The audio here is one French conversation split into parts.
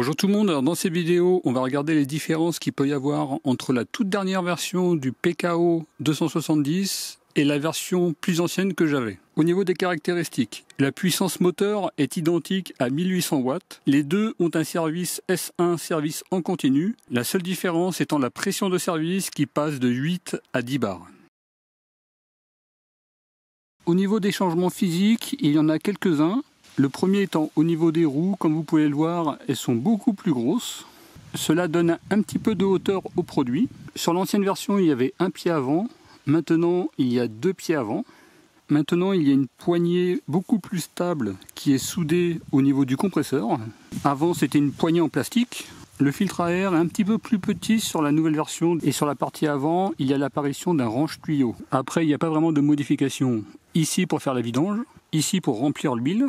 Bonjour tout le monde, dans cette vidéo on va regarder les différences qu'il peut y avoir entre la toute dernière version du PKO 270 et la version plus ancienne que j'avais. Au niveau des caractéristiques, la puissance moteur est identique à 1800 watts. Les deux ont un service S1 service en continu, la seule différence étant la pression de service qui passe de 8 à 10 bars. Au niveau des changements physiques, il y en a quelques-uns. Le premier étant au niveau des roues, comme vous pouvez le voir, elles sont beaucoup plus grosses. Cela donne un petit peu de hauteur au produit. Sur l'ancienne version, il y avait un pied avant. Maintenant, il y a deux pieds avant. Maintenant, il y a une poignée beaucoup plus stable qui est soudée au niveau du compresseur. Avant, c'était une poignée en plastique. Le filtre à air est un petit peu plus petit sur la nouvelle version et sur la partie avant, il y a l'apparition d'un range tuyau. Après, il n'y a pas vraiment de modification. Ici pour faire la vidange, ici pour remplir l'huile,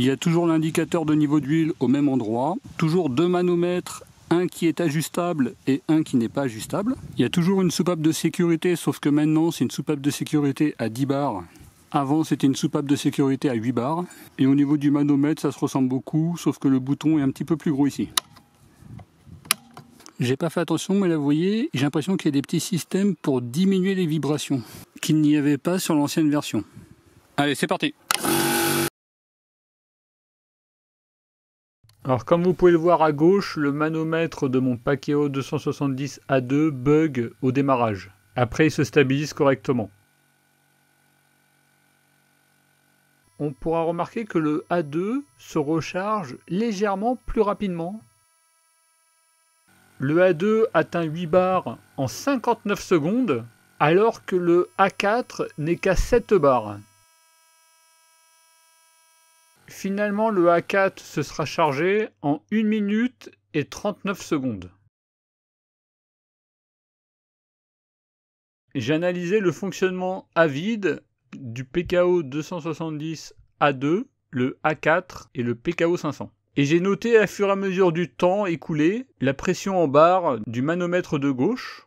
il y a toujours l'indicateur de niveau d'huile au même endroit, toujours deux manomètres un qui est ajustable et un qui n'est pas ajustable. Il y a toujours une soupape de sécurité, sauf que maintenant c'est une soupape de sécurité à 10 bars. Avant c'était une soupape de sécurité à 8 bars. Et au niveau du manomètre ça se ressemble beaucoup, sauf que le bouton est un petit peu plus gros ici. J'ai pas fait attention, mais là vous voyez, j'ai l'impression qu'il y a des petits systèmes pour diminuer les vibrations, qu'il n'y avait pas sur l'ancienne version. Allez, c'est parti Alors comme vous pouvez le voir à gauche, le manomètre de mon Pakeo 270 A2 bug au démarrage. Après il se stabilise correctement. On pourra remarquer que le A2 se recharge légèrement plus rapidement. Le A2 atteint 8 bars en 59 secondes alors que le A4 n'est qu'à 7 barres. Finalement, le A4 se sera chargé en 1 minute et 39 secondes. J'ai analysé le fonctionnement à vide du PKO 270 A2, le A4 et le PKO 500. Et j'ai noté à fur et à mesure du temps écoulé la pression en barre du manomètre de gauche.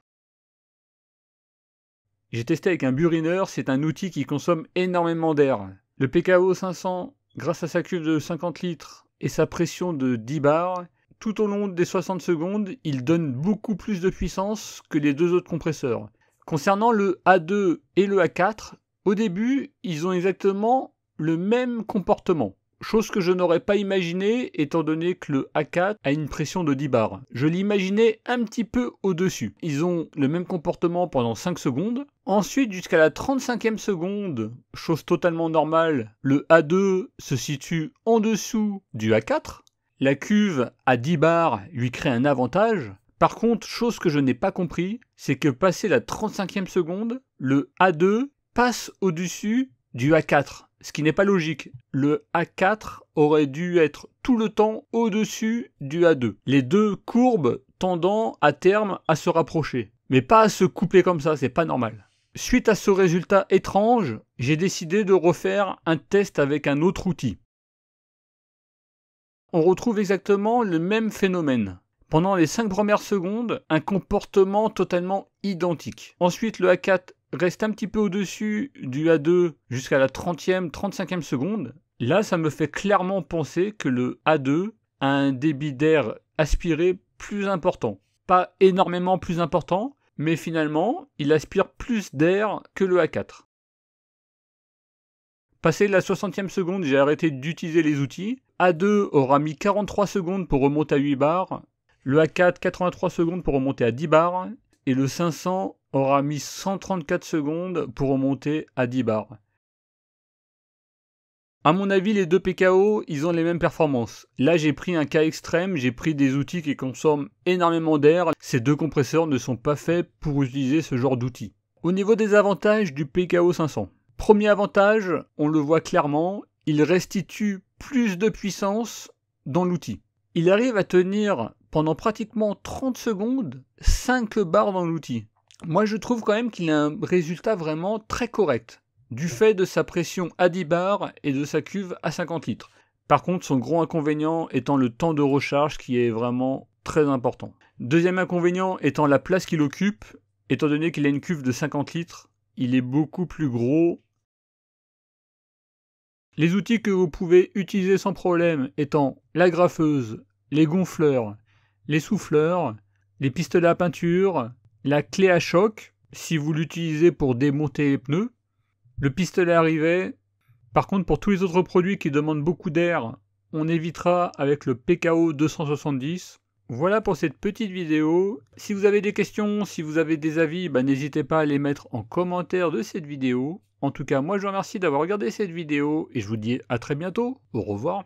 J'ai testé avec un burineur, c'est un outil qui consomme énormément d'air. Le PKO 500 Grâce à sa cuve de 50 litres et sa pression de 10 bars, tout au long des 60 secondes, il donne beaucoup plus de puissance que les deux autres compresseurs. Concernant le A2 et le A4, au début, ils ont exactement le même comportement. Chose que je n'aurais pas imaginé étant donné que le A4 a une pression de 10 bars. Je l'imaginais un petit peu au-dessus. Ils ont le même comportement pendant 5 secondes. Ensuite, jusqu'à la 35e seconde, chose totalement normale, le A2 se situe en dessous du A4. La cuve à 10 bars lui crée un avantage. Par contre, chose que je n'ai pas compris, c'est que passé la 35e seconde, le A2 passe au-dessus du A4 ce qui n'est pas logique. Le A4 aurait dû être tout le temps au-dessus du A2. Les deux courbes tendant à terme à se rapprocher. Mais pas à se coupler comme ça, c'est pas normal. Suite à ce résultat étrange, j'ai décidé de refaire un test avec un autre outil. On retrouve exactement le même phénomène. Pendant les 5 premières secondes, un comportement totalement identique. Ensuite, le A4 reste un petit peu au-dessus du A2 jusqu'à la 30e, 35e seconde, là ça me fait clairement penser que le A2 a un débit d'air aspiré plus important. Pas énormément plus important, mais finalement il aspire plus d'air que le A4. Passé la 60e seconde, j'ai arrêté d'utiliser les outils. A2 aura mis 43 secondes pour remonter à 8 bars, le A4 83 secondes pour remonter à 10 bars, et le 500 aura mis 134 secondes pour remonter à 10 barres. À mon avis, les deux PKO, ils ont les mêmes performances. Là, j'ai pris un cas extrême, j'ai pris des outils qui consomment énormément d'air. Ces deux compresseurs ne sont pas faits pour utiliser ce genre d'outils. Au niveau des avantages du PKO 500. Premier avantage, on le voit clairement, il restitue plus de puissance dans l'outil. Il arrive à tenir pendant pratiquement 30 secondes 5 barres dans l'outil moi je trouve quand même qu'il a un résultat vraiment très correct, du fait de sa pression à 10 bars et de sa cuve à 50 litres. Par contre, son gros inconvénient étant le temps de recharge qui est vraiment très important. Deuxième inconvénient étant la place qu'il occupe, étant donné qu'il a une cuve de 50 litres, il est beaucoup plus gros. Les outils que vous pouvez utiliser sans problème étant la graffeuse, les gonfleurs, les souffleurs, les pistolets à peinture, la clé à choc, si vous l'utilisez pour démonter les pneus, le pistolet à Par contre, pour tous les autres produits qui demandent beaucoup d'air, on évitera avec le PKO 270. Voilà pour cette petite vidéo. Si vous avez des questions, si vous avez des avis, bah, n'hésitez pas à les mettre en commentaire de cette vidéo. En tout cas, moi je vous remercie d'avoir regardé cette vidéo et je vous dis à très bientôt. Au revoir.